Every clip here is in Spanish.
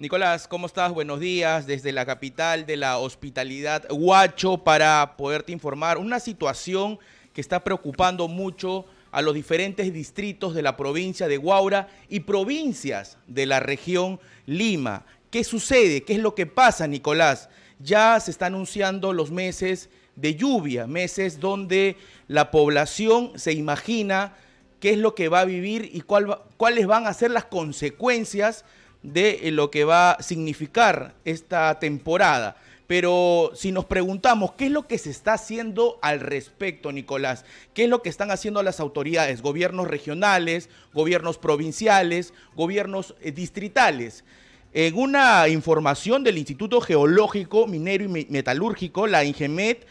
Nicolás, ¿cómo estás? Buenos días desde la capital de la hospitalidad Huacho para poderte informar una situación que está preocupando mucho a los diferentes distritos de la provincia de Guaura y provincias de la región Lima. ¿Qué sucede? ¿Qué es lo que pasa, Nicolás? Ya se están anunciando los meses de lluvia, meses donde la población se imagina qué es lo que va a vivir y cuáles van a ser las consecuencias de eh, lo que va a significar esta temporada. Pero si nos preguntamos qué es lo que se está haciendo al respecto, Nicolás, qué es lo que están haciendo las autoridades, gobiernos regionales, gobiernos provinciales, gobiernos eh, distritales. En una información del Instituto Geológico, Minero y Metalúrgico, la INGEMET,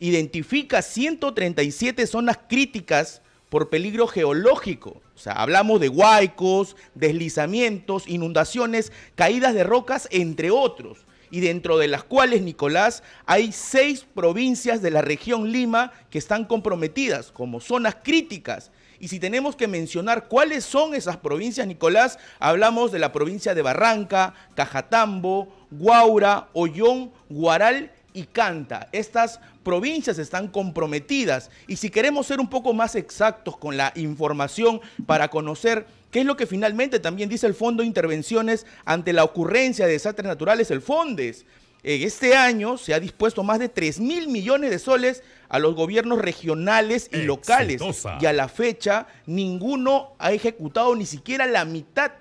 identifica 137 zonas críticas por peligro geológico. O sea, hablamos de huaicos, deslizamientos, inundaciones, caídas de rocas, entre otros. Y dentro de las cuales, Nicolás, hay seis provincias de la región Lima que están comprometidas como zonas críticas. Y si tenemos que mencionar cuáles son esas provincias, Nicolás, hablamos de la provincia de Barranca, Cajatambo, Guaura, Ollón, Guaral y canta. Estas provincias están comprometidas y si queremos ser un poco más exactos con la información para conocer qué es lo que finalmente también dice el Fondo de Intervenciones ante la ocurrencia de desastres naturales, el FONDES. Eh, este año se ha dispuesto más de 3 mil millones de soles a los gobiernos regionales y locales. Y a la fecha, ninguno ha ejecutado ni siquiera la mitad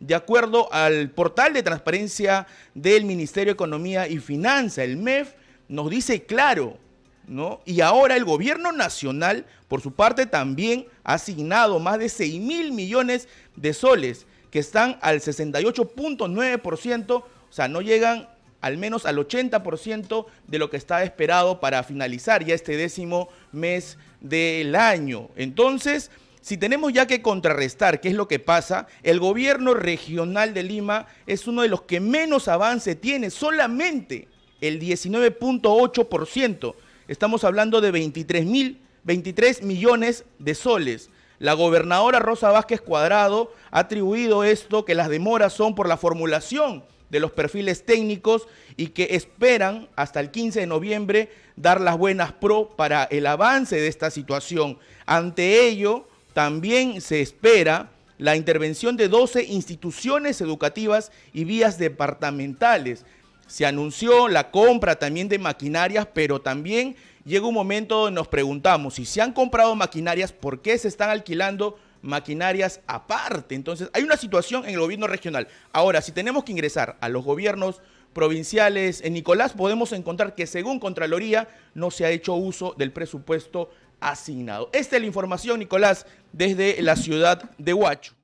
de acuerdo al portal de transparencia del Ministerio de Economía y Finanza, el MEF, nos dice claro, ¿no? Y ahora el gobierno nacional, por su parte, también ha asignado más de 6 mil millones de soles, que están al 68.9%, o sea, no llegan al menos al 80% de lo que está esperado para finalizar ya este décimo mes del año. Entonces, si tenemos ya que contrarrestar qué es lo que pasa, el gobierno regional de Lima es uno de los que menos avance tiene, solamente el 19.8%. Estamos hablando de 23 23 millones de soles. La gobernadora Rosa Vázquez Cuadrado ha atribuido esto, que las demoras son por la formulación de los perfiles técnicos y que esperan hasta el 15 de noviembre dar las buenas pro para el avance de esta situación. Ante ello, también se espera la intervención de 12 instituciones educativas y vías departamentales. Se anunció la compra también de maquinarias, pero también llega un momento donde nos preguntamos, si se han comprado maquinarias, ¿por qué se están alquilando maquinarias aparte? Entonces, hay una situación en el gobierno regional. Ahora, si tenemos que ingresar a los gobiernos provinciales en Nicolás, podemos encontrar que según Contraloría no se ha hecho uso del presupuesto asignado. Esta es la información, Nicolás, desde la ciudad de Huacho.